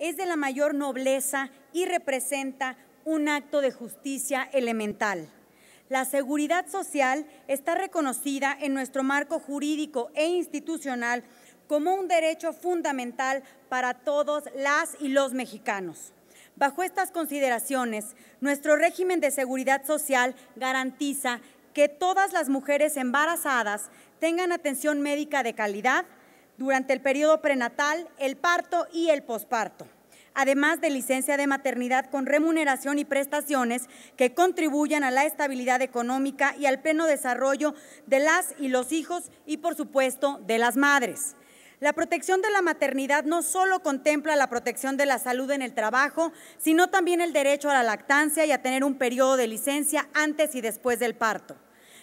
es de la mayor nobleza y representa un acto de justicia elemental. La seguridad social está reconocida en nuestro marco jurídico e institucional como un derecho fundamental para todos las y los mexicanos. Bajo estas consideraciones, nuestro régimen de seguridad social garantiza que todas las mujeres embarazadas tengan atención médica de calidad, durante el periodo prenatal, el parto y el posparto, además de licencia de maternidad con remuneración y prestaciones que contribuyan a la estabilidad económica y al pleno desarrollo de las y los hijos y, por supuesto, de las madres. La protección de la maternidad no solo contempla la protección de la salud en el trabajo, sino también el derecho a la lactancia y a tener un periodo de licencia antes y después del parto.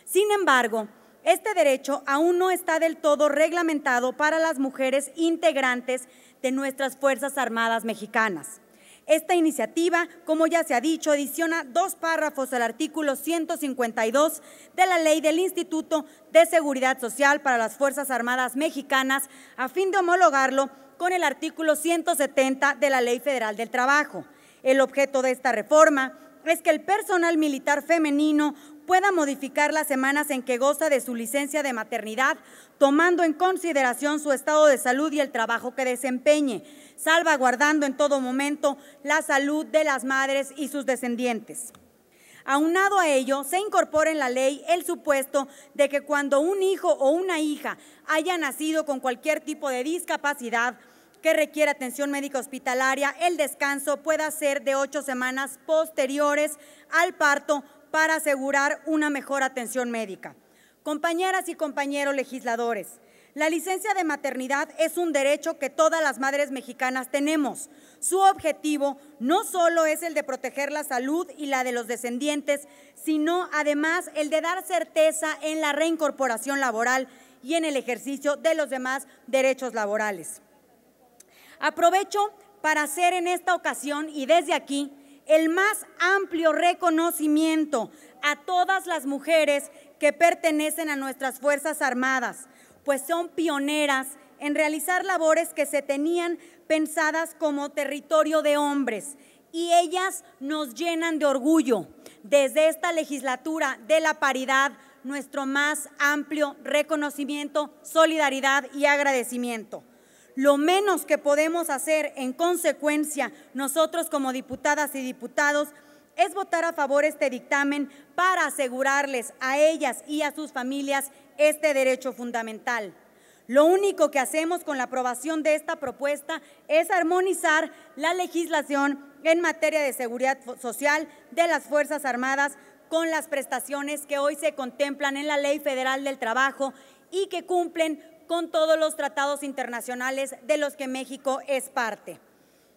Sin embargo, este derecho aún no está del todo reglamentado para las mujeres integrantes de nuestras Fuerzas Armadas mexicanas. Esta iniciativa, como ya se ha dicho, adiciona dos párrafos al artículo 152 de la Ley del Instituto de Seguridad Social para las Fuerzas Armadas Mexicanas a fin de homologarlo con el artículo 170 de la Ley Federal del Trabajo. El objeto de esta reforma es que el personal militar femenino pueda modificar las semanas en que goza de su licencia de maternidad, tomando en consideración su estado de salud y el trabajo que desempeñe, salvaguardando en todo momento la salud de las madres y sus descendientes. Aunado a ello, se incorpora en la ley el supuesto de que cuando un hijo o una hija haya nacido con cualquier tipo de discapacidad, que requiere atención médica hospitalaria, el descanso pueda ser de ocho semanas posteriores al parto para asegurar una mejor atención médica. Compañeras y compañeros legisladores, la licencia de maternidad es un derecho que todas las madres mexicanas tenemos. Su objetivo no solo es el de proteger la salud y la de los descendientes, sino además el de dar certeza en la reincorporación laboral y en el ejercicio de los demás derechos laborales. Aprovecho para hacer en esta ocasión y desde aquí el más amplio reconocimiento a todas las mujeres que pertenecen a nuestras Fuerzas Armadas, pues son pioneras en realizar labores que se tenían pensadas como territorio de hombres y ellas nos llenan de orgullo. Desde esta legislatura de la paridad, nuestro más amplio reconocimiento, solidaridad y agradecimiento. Lo menos que podemos hacer en consecuencia nosotros como diputadas y diputados es votar a favor este dictamen para asegurarles a ellas y a sus familias este derecho fundamental. Lo único que hacemos con la aprobación de esta propuesta es armonizar la legislación en materia de seguridad social de las Fuerzas Armadas con las prestaciones que hoy se contemplan en la Ley Federal del Trabajo y que cumplen con todos los tratados internacionales de los que México es parte.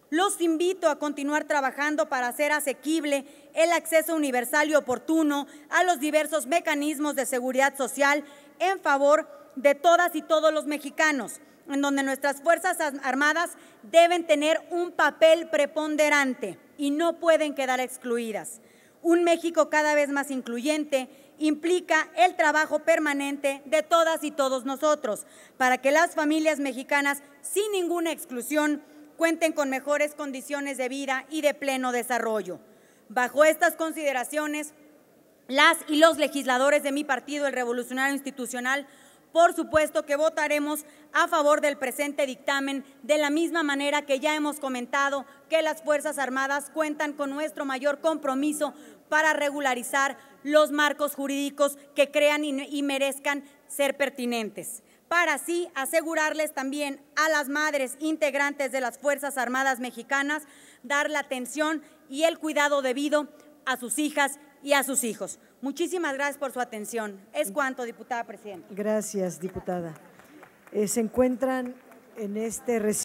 Los invito a continuar trabajando para hacer asequible el acceso universal y oportuno a los diversos mecanismos de seguridad social en favor de todas y todos los mexicanos, en donde nuestras Fuerzas Armadas deben tener un papel preponderante y no pueden quedar excluidas. Un México cada vez más incluyente implica el trabajo permanente de todas y todos nosotros para que las familias mexicanas, sin ninguna exclusión, cuenten con mejores condiciones de vida y de pleno desarrollo. Bajo estas consideraciones, las y los legisladores de mi partido, el Revolucionario Institucional, por supuesto que votaremos a favor del presente dictamen, de la misma manera que ya hemos comentado que las Fuerzas Armadas cuentan con nuestro mayor compromiso para regularizar los marcos jurídicos que crean y merezcan ser pertinentes para así asegurarles también a las madres integrantes de las Fuerzas Armadas Mexicanas dar la atención y el cuidado debido a sus hijas y a sus hijos. Muchísimas gracias por su atención. Es cuanto, diputada presidenta. Gracias, diputada. Eh, se encuentran en este recinto.